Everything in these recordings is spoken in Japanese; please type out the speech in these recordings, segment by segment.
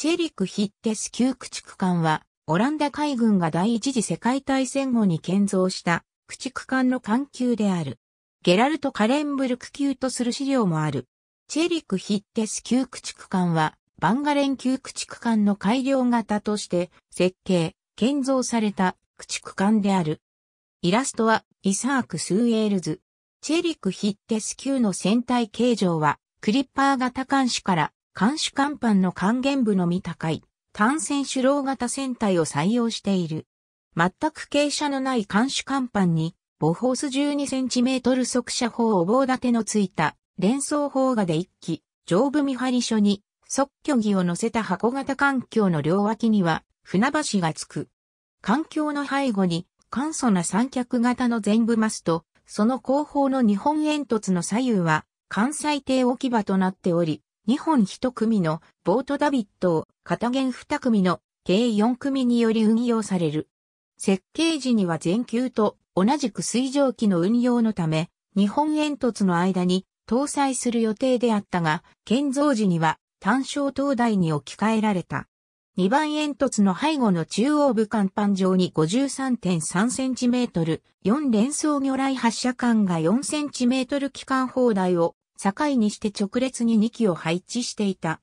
チェリク・ヒッテス旧駆逐艦は、オランダ海軍が第一次世界大戦後に建造した駆逐艦の艦級である。ゲラルト・カレンブルク級とする資料もある。チェリク・ヒッテス旧駆逐艦は、バンガレン級駆逐艦の改良型として設計、建造された駆逐艦である。イラストはイサーク・スウェールズ。チェリク・ヒッテス級の船体形状はクリッパー型艦種から監視艦板の還元部のみ高い、単線主浪型船体を採用している。全く傾斜のない監視艦板に、ボホース 12cm 速射砲お棒立てのついた、連装砲画で一機、上部見張り所に、即居儀を乗せた箱型環境の両脇には、船橋がつく。環境の背後に、簡素な三脚型の全部マスと、その後方の日本煙突の左右は、関西艇置き場となっており、日本一組のボートダビットを片弦二組の計四組により運用される。設計時には全球と同じく水蒸気の運用のため、日本煙突の間に搭載する予定であったが、建造時には単焦灯台に置き換えられた。2番煙突の背後の中央部甲板上に 53.3cm、4連装魚雷発射管が 4cm 機関砲台を境にして直列に2機を配置していた。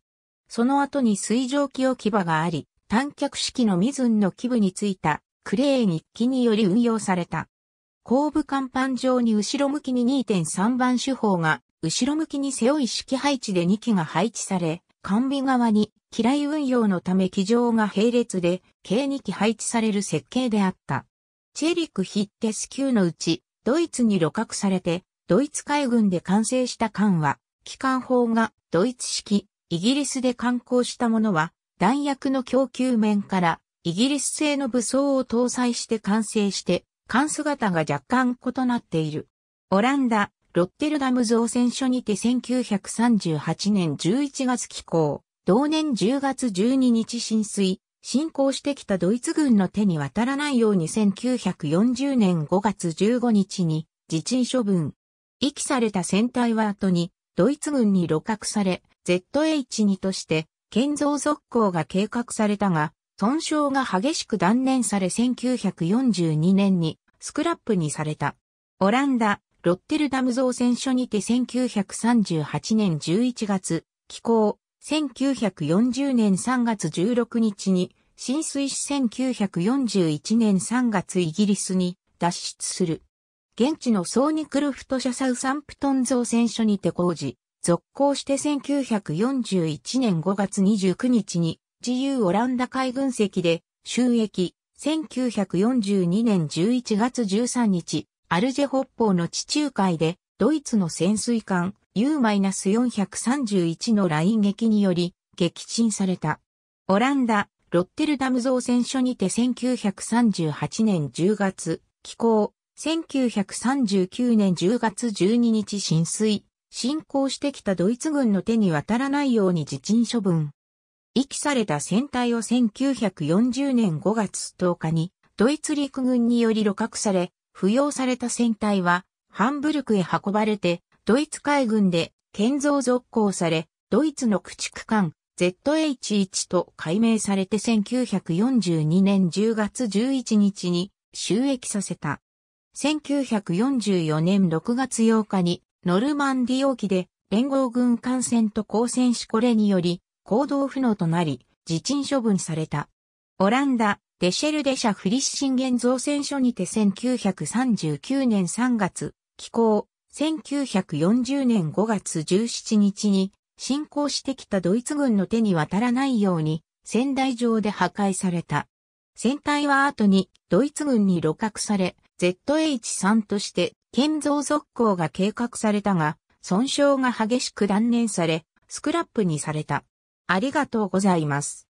その後に水蒸気置き場があり、短脚式のミズンの基部についたクレー日記により運用された。後部甲板上に後ろ向きに2.3番手法が、後ろ向きに背負い式配置で2機が配置され、完備側に機雷運用のため機上が並列で計2機配置される設計であった。チェリク・ヒッテス級のうち、ドイツに露獲されて、ドイツ海軍で完成した艦は、機関砲がドイツ式、イギリスで観光したものは、弾薬の供給面からイギリス製の武装を搭載して完成して、艦姿が若干異なっている。オランダ、ロッテルダム造船所にて1938年11月寄港、同年10月12日浸水、侵攻してきたドイツ軍の手に渡らないように1940年5月15日に自陳処分、遺棄された船体は後に、ドイツ軍に露獲され、ZH2 として、建造続行が計画されたが、損傷が激しく断念され1942年にスクラップにされた。オランダ、ロッテルダム造船所にて1938年11月、寄港、1940年3月16日に浸水し1941年3月イギリスに脱出する。現地のソーニクルフト社サウサンプトン造船所にて工事、続行して1941年5月29日に自由オランダ海軍籍で収益、1942年11月13日、アルジェ北方の地中海でドイツの潜水艦 U-431 のライン撃により撃沈された。オランダ、ロッテルダム造船所にて1938年10月、寄港、1939年10月12日浸水、侵攻してきたドイツ軍の手に渡らないように自陳処分。遺棄された船体を1940年5月10日にドイツ陸軍により露獲され、扶養された船体はハンブルクへ運ばれてドイツ海軍で建造続行され、ドイツの駆逐艦 ZH1 と改名されて1942年10月11日に収益させた。1944年6月8日にノルマンディ沖で連合軍艦船と交戦しこれにより行動不能となり自陳処分された。オランダ、デシェルデシャ・フリッシンゲン造船所にて1939年3月、寄港、1940年5月17日に侵攻してきたドイツ軍の手に渡らないように仙台上で破壊された。船体は後にドイツ軍に露獲され、ZH3 として建造続行が計画されたが、損傷が激しく断念され、スクラップにされた。ありがとうございます。